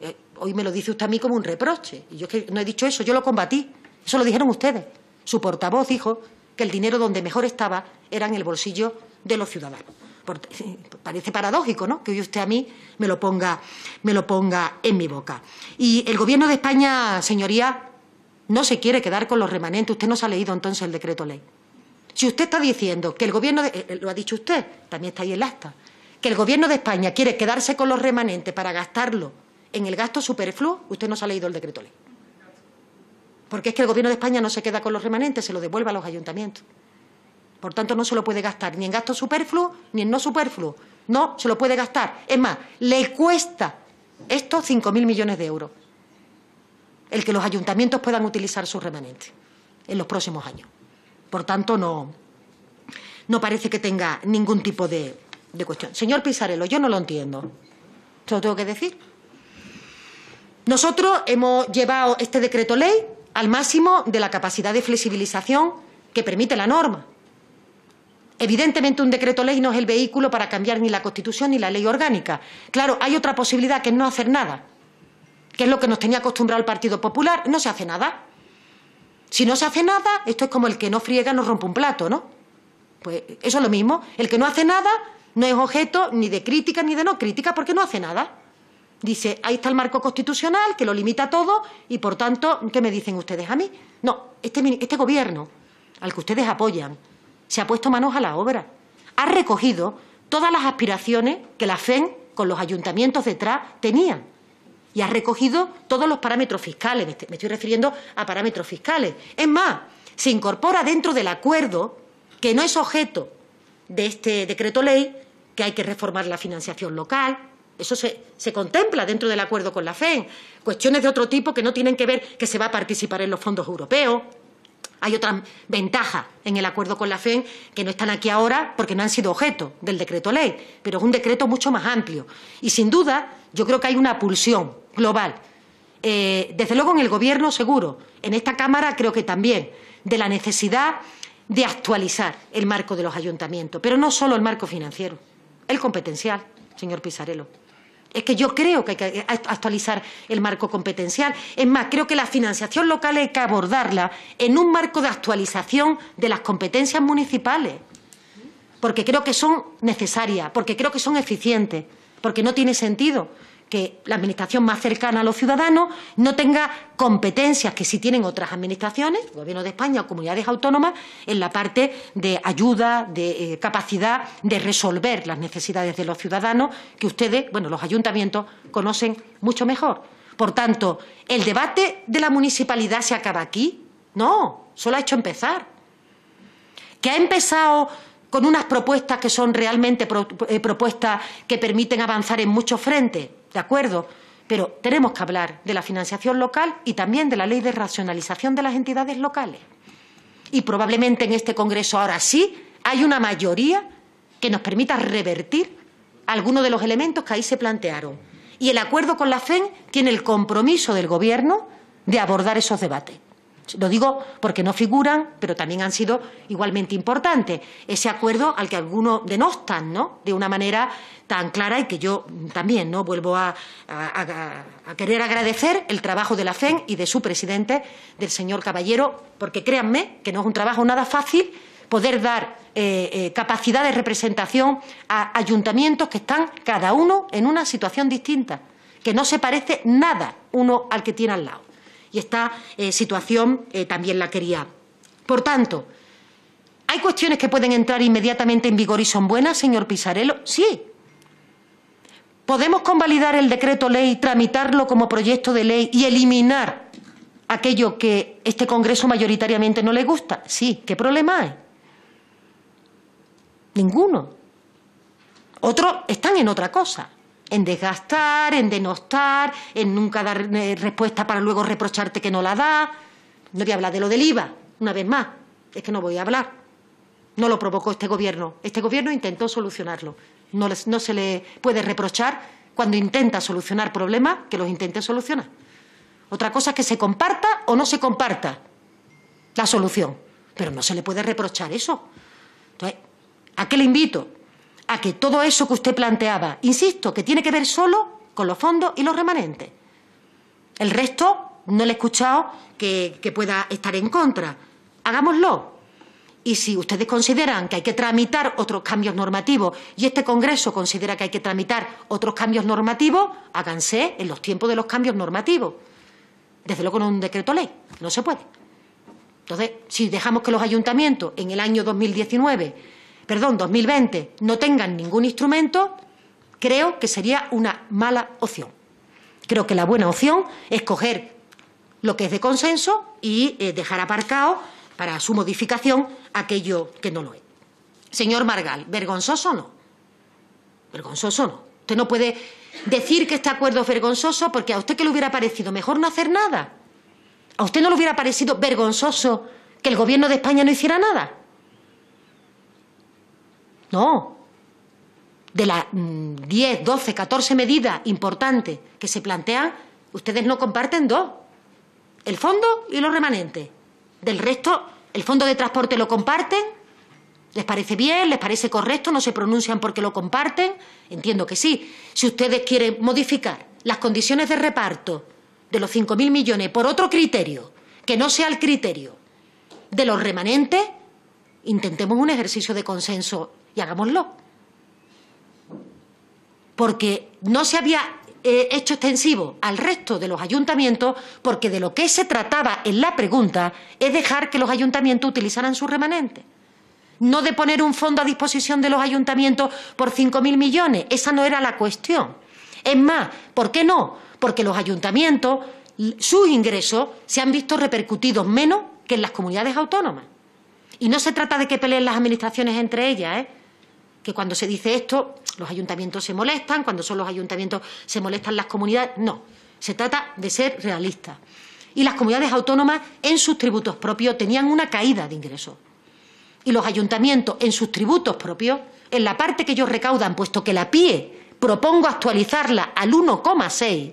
Eh, hoy me lo dice usted a mí como un reproche. Y yo es que no he dicho eso, yo lo combatí. Eso lo dijeron ustedes. Su portavoz dijo que el dinero donde mejor estaba era en el bolsillo de los ciudadanos parece paradójico, ¿no? Que hoy usted a mí me lo ponga, me lo ponga en mi boca. Y el Gobierno de España, señoría, no se quiere quedar con los remanentes. Usted no se ha leído entonces el decreto ley. Si usted está diciendo que el Gobierno, de, eh, eh, lo ha dicho usted, también está ahí el acta, que el Gobierno de España quiere quedarse con los remanentes para gastarlo en el gasto superfluo, usted no se ha leído el decreto ley. Porque es que el Gobierno de España no se queda con los remanentes, se lo devuelve a los ayuntamientos. Por tanto, no se lo puede gastar ni en gasto superfluo ni en no superfluo. No se lo puede gastar. Es más, le cuesta estos 5.000 millones de euros el que los ayuntamientos puedan utilizar sus remanentes en los próximos años. Por tanto, no, parece que tenga ningún tipo de, cuestión. Señor Pisarello, yo no lo entiendo. ¿Se lo tengo que decir? Nosotros hemos llevado este decreto ley al máximo de la capacidad de flexibilización que permite la norma. Evidentemente, un decreto ley no es el vehículo para cambiar ni la Constitución ni la ley orgánica. Claro, hay otra posibilidad que es no hacer nada, que es lo que nos tenía acostumbrado el Partido Popular. No se hace nada. Si no se hace nada, esto es como el que no friega no rompe un plato, ¿no? Pues eso es lo mismo. El que no hace nada no es objeto ni de crítica ni de no crítica porque no hace nada. Dice, ahí está el marco constitucional que lo limita todo y, por tanto, ¿qué me dicen ustedes a mí? No, este, este gobierno al que ustedes apoyan, se ha puesto manos a la obra. Ha recogido todas las aspiraciones que la FEN, con los ayuntamientos detrás, tenían. Y ha recogido todos los parámetros fiscales. Me estoy refiriendo a parámetros fiscales. Es más, se incorpora dentro del acuerdo, que no es objeto de este decreto ley, que hay que reformar la financiación local, eso se, contempla dentro del acuerdo con la FEN. Cuestiones de otro tipo que no tienen que ver que se va a participar en los fondos europeos, hay otras ventajas en el acuerdo con la FEN que no están aquí ahora porque no han sido objeto del decreto ley, pero es un decreto mucho más amplio. Y sin duda, yo creo que hay una pulsión global. Eh, desde luego en el Gobierno seguro, en esta Cámara creo que también, de la necesidad de actualizar el marco de los ayuntamientos, pero no solo el marco financiero, el competencial, señor Pisarello. Es que yo creo que hay que actualizar el marco competencial. Es más, creo que la financiación local hay que abordarla en un marco de actualización de las competencias municipales, porque creo que son necesarias, porque creo que son eficientes, porque no tiene sentido que la administración más cercana a los ciudadanos no tenga competencias que sí tienen otras administraciones, Gobierno de España o comunidades autónomas, en la parte de ayuda, de eh, capacidad de resolver las necesidades de los ciudadanos que ustedes, bueno, los ayuntamientos conocen mucho mejor. Por tanto, ¿el debate de la municipalidad se acaba aquí? No, solo ha hecho empezar. ¿Que ha empezado con unas propuestas que son realmente eh, propuestas que permiten avanzar en muchos frentes, ¿de acuerdo? Pero tenemos que hablar de la financiación local y también de la ley de racionalización de las entidades locales. Y probablemente en este Congreso ahora sí hay una mayoría que nos permita revertir algunos de los elementos que ahí se plantearon. Y el acuerdo con la FEN tiene el compromiso del Gobierno de abordar esos debates. Lo digo porque no figuran, pero también han sido igualmente importantes. Ese acuerdo al que algunos denostan, ¿no? De una manera tan clara y que yo también, ¿no? Vuelvo a, querer agradecer el trabajo de la FEN y de su presidente, del señor Caballero, porque créanme que no es un trabajo nada fácil poder dar eh, eh, capacidad de representación a ayuntamientos que están cada uno en una situación distinta, que no se parece nada uno al que tiene al lado y esta eh, situación eh, también la quería. Por tanto, ¿hay cuestiones que pueden entrar inmediatamente en vigor y son buenas, señor Pisarello? Sí. ¿Podemos convalidar el decreto ley, tramitarlo como proyecto de ley y eliminar aquello que este Congreso mayoritariamente no le gusta? Sí. ¿Qué problema hay? Ninguno. Otros están en otra cosa en desgastar, en denostar, en nunca dar eh, respuesta para luego reprocharte que no la da. No voy a hablar de lo del IVA, una vez más, es que no voy a hablar. No lo provocó este gobierno. Este gobierno intentó solucionarlo. No, se le puede reprochar cuando intenta solucionar problemas que los intente solucionar. Otra cosa es que se comparta o no se comparta la solución. Pero no se le puede reprochar eso. Entonces, ¿a qué le invito? a que todo eso que usted planteaba, insisto, que tiene que ver solo con los fondos y los remanentes. El resto no le he escuchado que, pueda estar en contra. Hagámoslo. Y si ustedes consideran que hay que tramitar otros cambios normativos y este Congreso considera que hay que tramitar otros cambios normativos, háganse en los tiempos de los cambios normativos. Desde luego con un decreto ley. No se puede. Entonces, si dejamos que los ayuntamientos en el año 2019 perdón, 2020 no tengan ningún instrumento, creo que sería una mala opción. Creo que la buena opción es coger lo que es de consenso y eh, dejar aparcado para su modificación aquello que no lo es. Señor Margal, ¿vergonzoso o no? Vergonzoso no. Usted no puede decir que este acuerdo es vergonzoso porque a usted que le hubiera parecido mejor no hacer nada. ¿A usted no le hubiera parecido vergonzoso que el Gobierno de España no hiciera nada? No. De las 10, mm, 12, 14 medidas importantes que se plantean, ustedes no comparten dos. El fondo y los remanentes. Del resto, el fondo de transporte lo comparten. ¿Les parece bien? ¿Les parece correcto? ¿No se pronuncian porque lo comparten? Entiendo que sí. Si ustedes quieren modificar las condiciones de reparto de los 5.000 millones por otro criterio, que no sea el criterio de los remanentes, intentemos un ejercicio de consenso y hagámoslo. Porque no se había eh, hecho extensivo al resto de los ayuntamientos, porque de lo que se trataba en la pregunta es dejar que los ayuntamientos utilizaran sus remanentes. No de poner un fondo a disposición de los ayuntamientos por 5.000 millones. Esa no era la cuestión. Es más, ¿por qué no? Porque los ayuntamientos, sus ingresos se han visto repercutidos menos que en las comunidades autónomas. Y no se trata de que peleen las administraciones entre ellas, ¿eh? que cuando se dice esto los ayuntamientos se molestan, cuando son los ayuntamientos se molestan las comunidades. No, se trata de ser realistas. Y las comunidades autónomas en sus tributos propios tenían una caída de ingresos. Y los ayuntamientos en sus tributos propios, en la parte que ellos recaudan, puesto que la PIE propongo actualizarla al 1,6,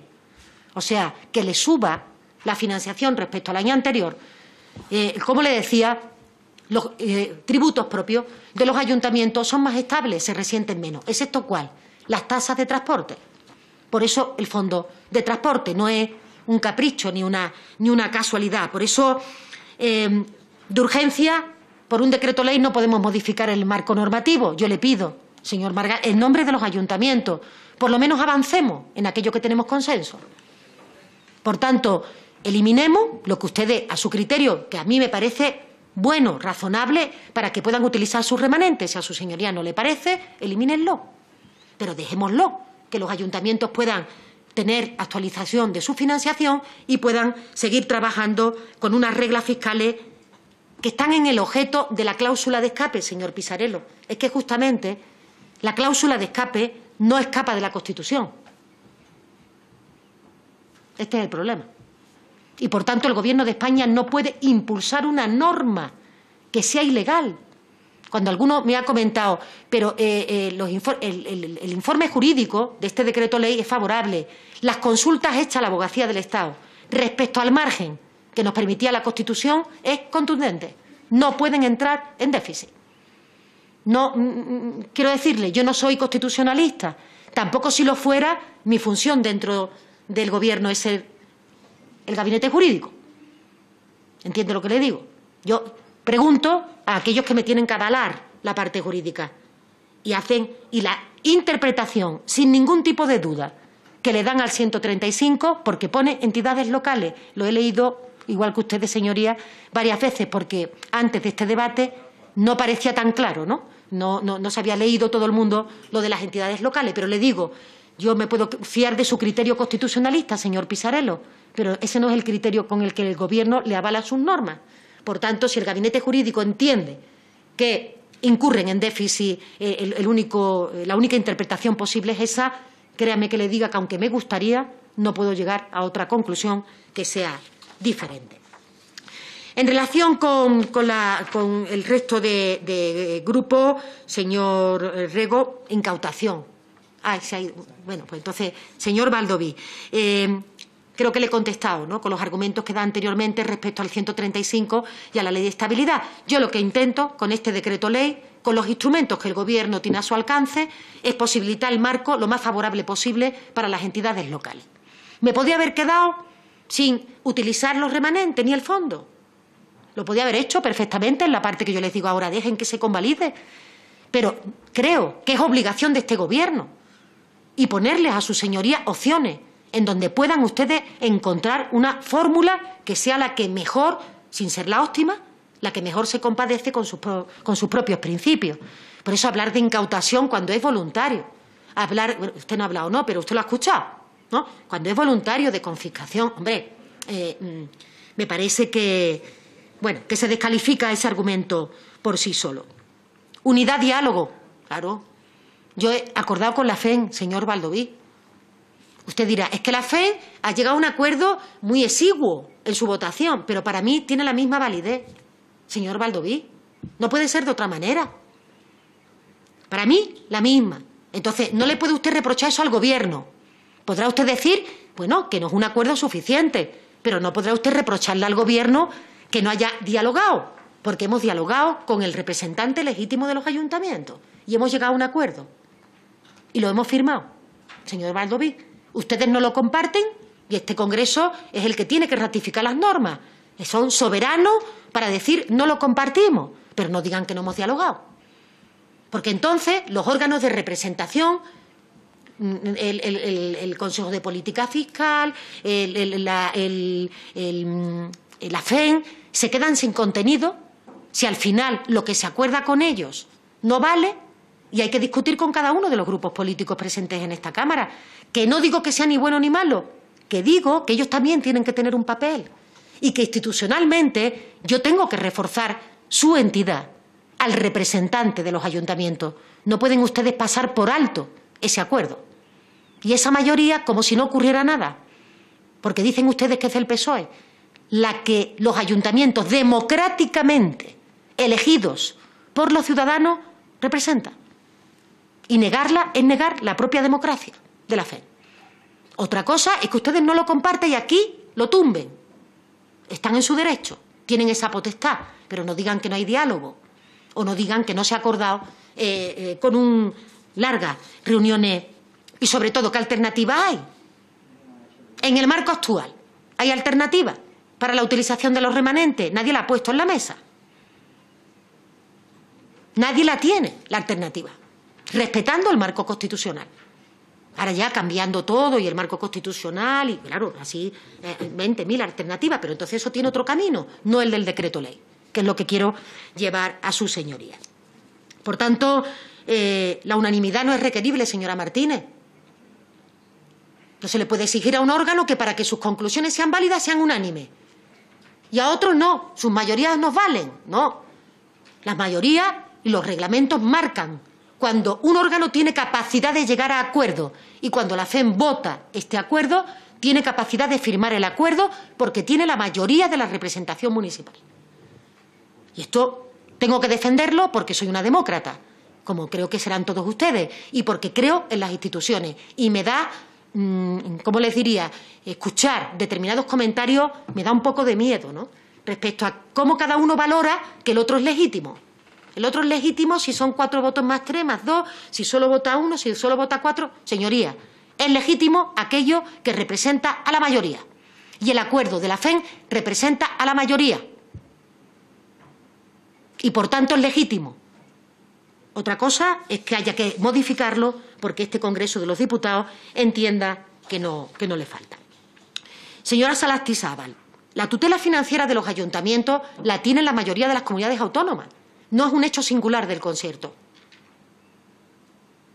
o sea, que le suba la financiación respecto al año anterior, eh, como le decía, los eh, tributos propios de los ayuntamientos son más estables, se resienten menos. es esto cuál? Las tasas de transporte. Por eso el fondo de transporte no es un capricho ni una, ni una casualidad. Por eso, em, de urgencia, por un decreto ley no podemos modificar el marco normativo. Yo le pido, señor Margal, en nombre de los ayuntamientos, por lo menos avancemos en aquello que tenemos consenso. Por tanto, eliminemos lo que ustedes, a su criterio, que a mí me parece bueno, razonable, para que puedan utilizar sus remanentes. Si a su señoría no le parece, elimínenlo. Pero dejémoslo, que los ayuntamientos puedan tener actualización de su financiación y puedan seguir trabajando con unas reglas fiscales que están en el objeto de la cláusula de escape, señor Pisarello. Es que justamente la cláusula de escape no escapa de la Constitución. Este es el problema. Y por tanto el Gobierno de España no puede impulsar una norma que sea ilegal. Cuando alguno me ha comentado, pero eh, eh, el, informe jurídico de este decreto ley es favorable, las consultas hechas a la abogacía del Estado respecto al margen que nos permitía la Constitución es contundente. No pueden entrar en déficit. No, mm, mm, mm, quiero decirle, yo no soy constitucionalista. Tampoco si lo fuera, mi función dentro del Gobierno es ser el gabinete jurídico. ¿Entiende lo que le digo? Yo pregunto a aquellos que me tienen que avalar la parte jurídica y hacen y la interpretación sin ningún tipo de duda que le dan al 135 porque pone entidades locales. Lo he leído igual que ustedes, señoría... varias veces porque antes de este debate no parecía tan claro, ¿no? No, no, no se había leído todo el mundo lo de las entidades locales, pero le digo, yo me puedo fiar de su criterio constitucionalista, señor Pisarello pero ese no es el criterio con el que el Gobierno le avala sus normas. Por tanto, si el gabinete jurídico entiende que incurren en déficit, eh, eh, la única interpretación posible es esa, créame que le diga que aunque me gustaría, no puedo llegar a otra conclusión que sea diferente. En relación con, el resto de, de grupos, señor eh, Rego, incautación. Ah, Bueno, pues entonces, señor Valdoví, creo que le he contestado, ¿no? Con los argumentos que da anteriormente respecto al 135 y a la ley de estabilidad. Yo lo que intento con este decreto ley, con los instrumentos que el Gobierno tiene a su alcance, es posibilitar el marco lo más favorable posible para las entidades locales. Me podía haber quedado sin utilizar los remanentes ni el fondo. Lo podía haber hecho perfectamente en la parte que yo les digo ahora, dejen que se convalide. Pero creo que es obligación de este Gobierno y ponerles a su señoría opciones en donde puedan ustedes encontrar una fórmula que sea la que mejor, sin ser la óptima, la que mejor se compadece con sus, con propios principios. Por eso hablar de incautación cuando es voluntario. Hablar, usted no ha hablado, no, pero usted lo ha escuchado, ¿no? Cuando es voluntario de confiscación, hombre, eh, mm, me parece que, bueno, que se descalifica ese argumento por sí solo. Unidad, diálogo, claro. Yo he acordado con la FEN, señor Baldoví, Usted dirá, es que la FED ha llegado a un acuerdo muy exiguo en su votación, pero para mí tiene la misma validez. Señor Valdoví, no puede ser de otra manera. Para mí, la misma. Entonces, no le puede usted reprochar eso al Gobierno. Podrá usted decir, bueno, que no es un acuerdo suficiente, pero no podrá usted reprocharle al Gobierno que no haya dialogado, porque hemos dialogado con el representante legítimo de los ayuntamientos y hemos llegado a un acuerdo. Y lo hemos firmado, señor Valdoví. Ustedes no lo comparten y este Congreso es el que tiene que ratificar las normas. Son soberanos para decir no lo compartimos, pero no digan que no hemos dialogado. Porque entonces los órganos de representación el, Consejo de Política Fiscal, la, la, se quedan sin contenido si al final lo que se acuerda con ellos no vale y hay que discutir con cada uno de los grupos políticos presentes en esta Cámara. Que no digo que sea ni bueno ni malo, que digo que ellos también tienen que tener un papel y que institucionalmente yo tengo que reforzar su entidad al representante de los ayuntamientos. No pueden ustedes pasar por alto ese acuerdo. Y esa mayoría como si no ocurriera nada. Porque dicen ustedes que es el PSOE la que los ayuntamientos democráticamente elegidos por los ciudadanos representan. Y negarla es negar la propia democracia de la fe. Otra cosa es que ustedes no lo comparten y aquí lo tumben. Están en su derecho, tienen esa potestad, pero no digan que no hay diálogo o no digan que no se ha acordado eh, eh, con un largas reuniones y sobre todo qué alternativa hay. En el marco actual, ¿hay alternativa para la utilización de los remanentes? Nadie la ha puesto en la mesa. Nadie la tiene, la alternativa respetando el marco constitucional. Ahora ya cambiando todo y el marco constitucional y, claro, así eh, veinte 20.000 alternativas, pero entonces eso tiene otro camino, no el del decreto ley, que es lo que quiero llevar a su señoría. Por tanto, eh, la unanimidad no es requerible, señora Martínez. No se le puede exigir a un órgano que para que sus conclusiones sean válidas sean unánimes. Y a otros no, sus mayorías nos valen. No. Las mayorías y los reglamentos marcan cuando un órgano tiene capacidad de llegar a acuerdo y cuando la FEM vota este acuerdo, tiene capacidad de firmar el acuerdo porque tiene la mayoría de la representación municipal. Y esto tengo que defenderlo porque soy una demócrata, como creo que serán todos ustedes, y porque creo en las instituciones. Y me da, mm, ¿cómo les diría?, escuchar determinados comentarios me da un poco de miedo, ¿no? Respecto a cómo cada uno valora que el otro es legítimo. El otro es legítimo si son cuatro votos más tres, más dos, si solo vota uno, si solo vota cuatro. Señoría, es legítimo aquello que representa a la mayoría. Y el acuerdo de la FEM representa a la mayoría. Y por tanto es legítimo. Otra cosa es que haya que modificarlo porque este Congreso de los Diputados entienda que no, que no le falta. Señora Sábal, la tutela financiera de los ayuntamientos la tiene la mayoría de las comunidades autónomas. No es un hecho singular del concierto.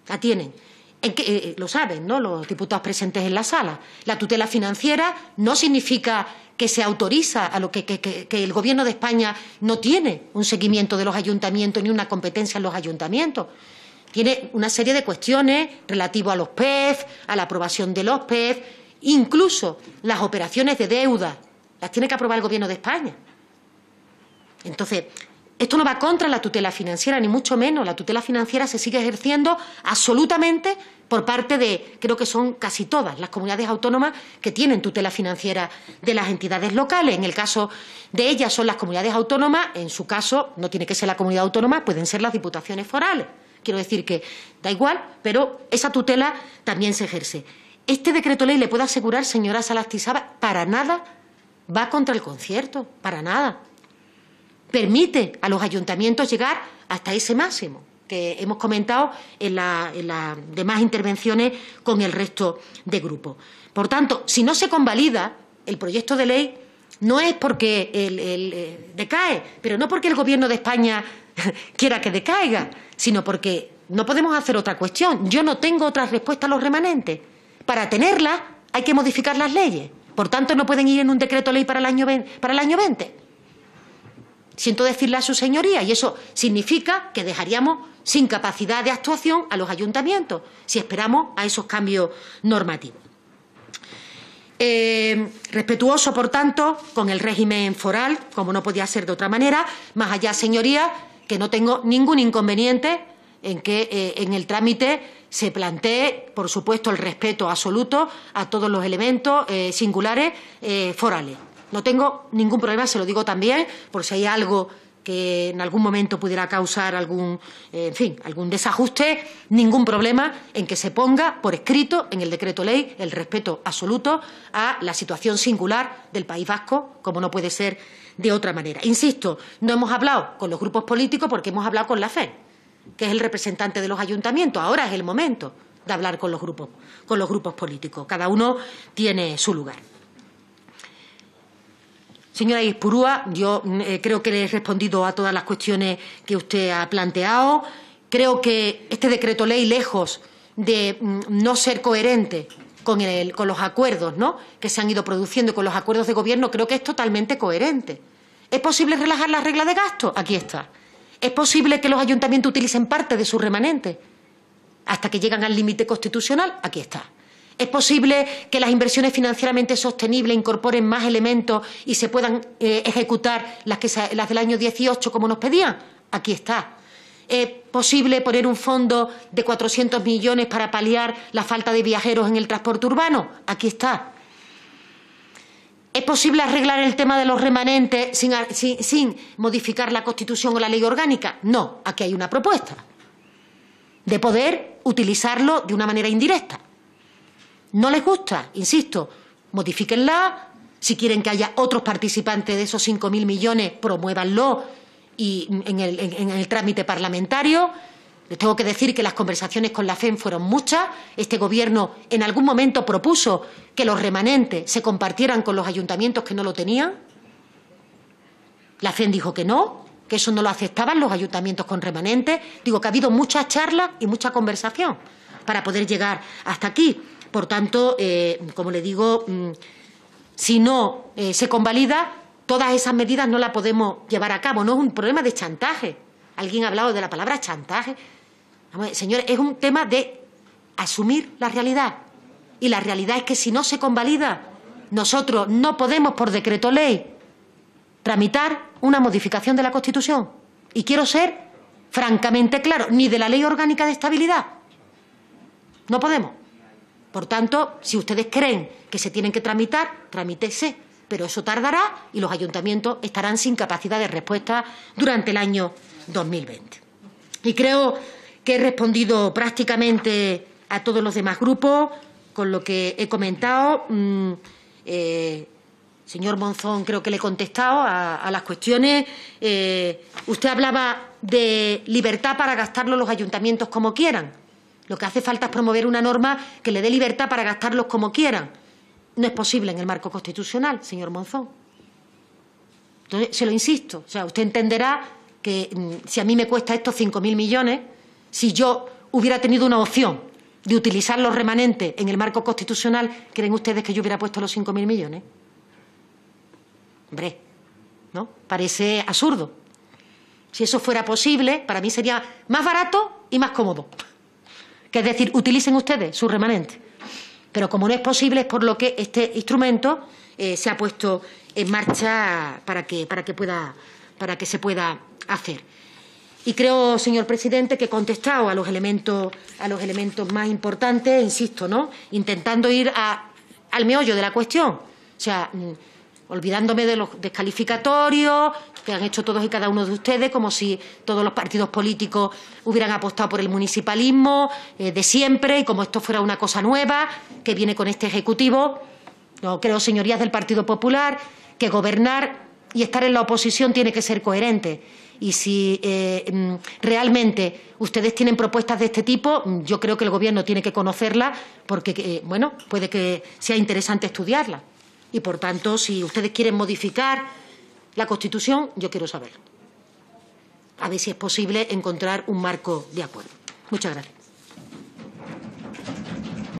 La tienen. Eh, eh, lo saben, ¿no? Los diputados presentes en la sala. La tutela financiera no significa que se autoriza a lo que, el Gobierno de España no tiene un seguimiento de los ayuntamientos ni una competencia en los ayuntamientos. Tiene una serie de cuestiones relativas a los PEF, a la aprobación de los PEF, incluso las operaciones de deuda. Las tiene que aprobar el Gobierno de España. Entonces, esto no va contra la tutela financiera, ni mucho menos. La tutela financiera se sigue ejerciendo absolutamente por parte de, creo que son casi todas las comunidades autónomas que tienen tutela financiera de las entidades locales. En el caso de ellas son las comunidades autónomas, en su caso no tiene que ser la comunidad autónoma, pueden ser las diputaciones forales. Quiero decir que da igual, pero esa tutela también se ejerce. Este decreto ley, le puedo asegurar, señora Salastizaba, para nada va contra el concierto, para nada permite a los ayuntamientos llegar hasta ese máximo que hemos comentado en las demás intervenciones con el resto de grupos. Por tanto, si no se convalida el proyecto de ley, no es porque el, eh, decae, pero no porque el Gobierno de España quiera que decaiga, sino porque no podemos hacer otra cuestión. Yo no tengo otra respuesta a los remanentes. Para tenerla hay que modificar las leyes. Por tanto, no pueden ir en un decreto ley para el año Para el año 20. Siento decirle a su señoría, y eso significa que dejaríamos sin capacidad de actuación a los ayuntamientos, si esperamos a esos cambios normativos. Eh, respetuoso, por tanto, con el régimen foral, como no podía ser de otra manera, más allá, señorías, que no tengo ningún inconveniente en que eh, en el trámite se plantee, por supuesto, el respeto absoluto a todos los elementos eh, singulares forales. No tengo ningún problema, se lo digo también, por si hay algo que en algún momento pudiera causar algún, eh, en fin, algún desajuste, ningún problema en que se ponga por escrito en el decreto ley el respeto absoluto a la situación singular del País Vasco, como no puede ser de otra manera. Insisto, no hemos hablado con los grupos políticos porque hemos hablado con la FED, que es el representante de los ayuntamientos. Ahora es el momento de hablar con los grupos, con los grupos políticos. Cada uno tiene su lugar. Señora Ispurúa, yo mm, eh, creo que le he respondido a todas las cuestiones que usted ha planteado. Creo que este decreto ley, lejos de mm, no ser coherente con, los acuerdos que se han ido produciendo con los acuerdos de gobierno, creo que es totalmente coherente. ¿Es posible relajar las reglas de gasto? Aquí está. ¿Es posible que los ayuntamientos utilicen parte de sus remanentes hasta que llegan al límite constitucional? Aquí está. ¿Es posible que las inversiones financieramente sostenibles incorporen más elementos y se puedan eh, ejecutar las, del año 18 como nos pedían? Aquí está. ¿Es posible poner un fondo de 400 millones para paliar la falta de viajeros en el transporte urbano? Aquí está. ¿Es posible arreglar el tema de los remanentes sin modificar la Constitución o la ley orgánica? No, aquí hay una propuesta de poder utilizarlo de una manera indirecta no les gusta, insisto, modifíquenla. Si quieren que haya otros participantes de esos 5.000 millones, promuévanlo y en el, en el trámite parlamentario. Les tengo que decir que las conversaciones con la FEM fueron muchas. Este Gobierno en algún momento propuso que los remanentes se compartieran con los ayuntamientos que no lo tenían. La FEM dijo que no, que eso no lo aceptaban los ayuntamientos con remanentes. Digo que ha habido muchas charlas y mucha conversación para poder llegar hasta aquí. Por tanto, eh, como le digo, mm, si no eh, se convalida, todas esas medidas no las podemos llevar a cabo. No es un problema de chantaje. Alguien ha hablado de la palabra chantaje. señores, es un tema de asumir la realidad. Y la realidad es que si no se convalida, nosotros no podemos, por decreto ley, tramitar una modificación de la Constitución. Y quiero ser francamente claro, ni de la Ley Orgánica de Estabilidad. No podemos. Por tanto, si ustedes creen que se tienen que tramitar, tramítese. Pero eso tardará y los ayuntamientos estarán sin capacidad de respuesta durante el año 2020. Y creo que he respondido prácticamente a todos los demás grupos con lo que he comentado. Mm, eh, señor Monzón, creo que le he contestado a, las cuestiones. Eh, usted hablaba de libertad para gastarlo los ayuntamientos como quieran. Lo que hace falta es promover una norma que le dé libertad para gastarlos como quieran. No es posible en el marco constitucional, señor Monzón. Entonces, se lo insisto. O sea, usted entenderá que mm, si a mí me cuesta estos mil millones, si yo hubiera tenido una opción de utilizar los remanentes en el marco constitucional, ¿creen ustedes que yo hubiera puesto los cinco mil millones? Hombre, ¿no? Parece absurdo. Si eso fuera posible, para mí sería más barato y más cómodo que es decir, utilicen ustedes su remanente. Pero como no es posible, es por lo que este instrumento eh, se ha puesto en marcha para que, se pueda hacer. Y creo, señor presidente, que he contestado a los elementos, más importantes, insisto, ¿no? intentando ir al meollo de la cuestión olvidándome de los descalificatorios que han hecho todos y cada uno de ustedes, como si todos los partidos políticos hubieran apostado por el municipalismo eh, de siempre y como esto fuera una cosa nueva que viene con este Ejecutivo. No creo, señorías del Partido Popular, que gobernar y estar en la oposición tiene que ser coherente. Y si eh, mm, realmente ustedes tienen propuestas de este tipo, mm, yo creo que el Gobierno tiene que conocerlas porque, eh, bueno, puede que sea interesante estudiarlas. Y por tanto, si ustedes quieren modificar la Constitución, yo quiero saber A ver si es posible encontrar un marco de acuerdo. Muchas gracias.